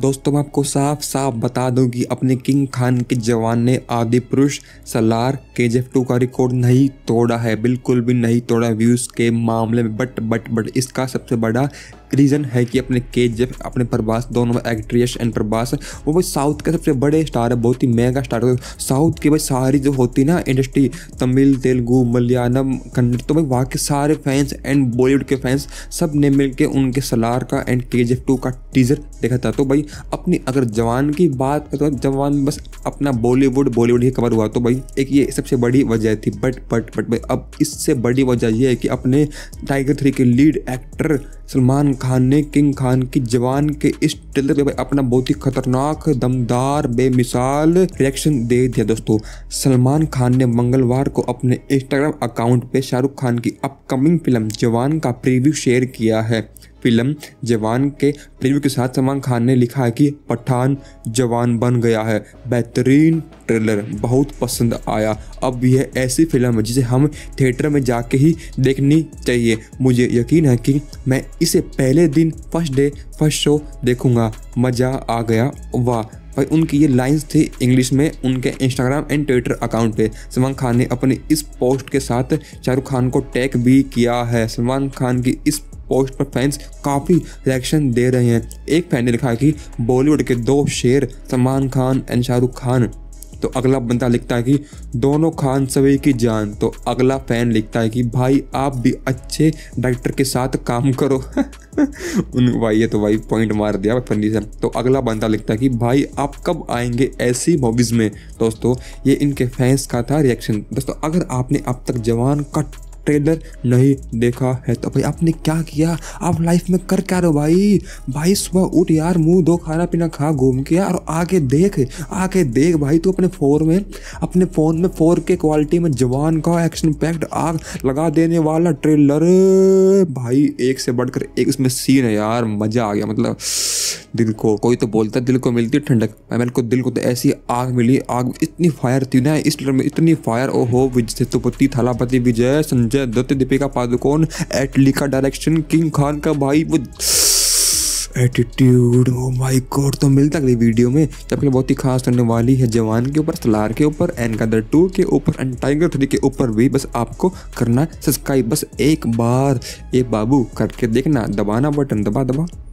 दोस्तों मैं आपको साफ साफ बता दूं कि अपने किंग खान के जवान ने आदि पुरुष सलार के जेफ टू का रिकॉर्ड नहीं तोड़ा है बिल्कुल भी नहीं तोड़ा व्यूज़ के मामले में बट बट बट इसका सबसे बड़ा रीज़न है कि अपने के जी एफ अपने प्रभास दोनों में एक्ट्रेस एंड प्रभास वो भाई साउथ के सबसे बड़े स्टार है बहुत ही महंगा स्टार है साउथ की भाई सारी जो होती ना इंडस्ट्री तमिल तेलुगु मलयालम कन्नड़ तो भाई वहाँ के सारे फैंस एंड बॉलीवुड के फैंस सब ने के उनके सलार का and K G F two का टीजर देखा था तो भाई अपनी अगर जवान की बात करें तो जवान बस अपना बॉलीवुड बॉलीवुड ही कवर हुआ तो भाई एक ये सबसे बड़ी वजह थी बट बट बट भाई अब इससे बड़ी वजह यह है कि अपने टाइगर थ्री के लीड एक्टर सलमान खान ने किंग खान की जवान के इस ट्रेलर पे अपना बहुत ही खतरनाक दमदार बेमिसाल रिएक्शन दे दिया दोस्तों सलमान खान ने मंगलवार को अपने इंस्टाग्राम अकाउंट पे शाहरुख खान की अपकमिंग फिल्म जवान का प्रीव्यू शेयर किया है फिल्म जवान के प्रिव्यू के साथ सलमान खान ने लिखा है कि पठान जवान बन गया है बेहतरीन ट्रेलर बहुत पसंद आया अब यह ऐसी फिल्म है जिसे हम थिएटर में जाके ही देखनी चाहिए मुझे यकीन है कि मैं इसे पहले दिन फर्स्ट डे फर्स्ट शो देखूंगा मज़ा आ गया वाह भाई उनकी ये लाइंस थी इंग्लिश में उनके इंस्टाग्राम एंड ट्विटर अकाउंट पे सलमान खान ने अपने इस पोस्ट के साथ शाहरुख खान को टैग भी किया है सलमान खान की इस पोस्ट पर फैंस काफ़ी रिएक्शन दे रहे हैं एक फैन ने लिखा कि बॉलीवुड के दो शेर सलमान खान एंड शाहरुख खान तो अगला बंदा लिखता है कि दोनों खान सभी की जान तो अगला फैन लिखता है कि भाई आप भी अच्छे डायरेक्टर के साथ काम करो उन भाई ये तो भाई पॉइंट मार दिया फनी से तो अगला बंदा लिखता है कि भाई आप कब आएंगे ऐसी मूवीज़ में दोस्तों ये इनके फैंस का था रिएक्शन दोस्तों अगर आपने अब तक जवान का ट्रेलर नहीं देखा है तो भाई आपने क्या किया आप लाइफ में कर क्या रहे हो भाई भाई सुबह उठ यार मुंह दो खाना पीना खा घूम के और आगे देख आके देख भाई तू अपने फोन में अपने फ़ोन में फोर के क्वालिटी में जवान का एक्शन पैक्ड आग लगा देने वाला ट्रेलर भाई एक से बढ़कर एक उसमें सीन है यार मज़ा आ गया मतलब दिल को कोई तो बोलता दिल को मिलती ठंडक मैं मेरे को दिल को तो ऐसी आग मिली आग इतनी फायर थी ना इस फिल्म में इतनी फायर ओ हो विजय सेतुपति थालापति विजय संजय दत्त दीपिका पादुकोण एटली का डायरेक्शन किंग खान का भाई वो एटीट्यूड ओ माय गॉड तो मिलता अगली वीडियो में जबकि बहुत ही खास होने वाली है जवान के ऊपर सलार के ऊपर एन का दर टू के ऊपर एंड टाइगर थ्री के ऊपर भी बस आपको करना सब्सक्राइब बस एक बार ये बाबू करके देखना दबाना बटन दबा दबा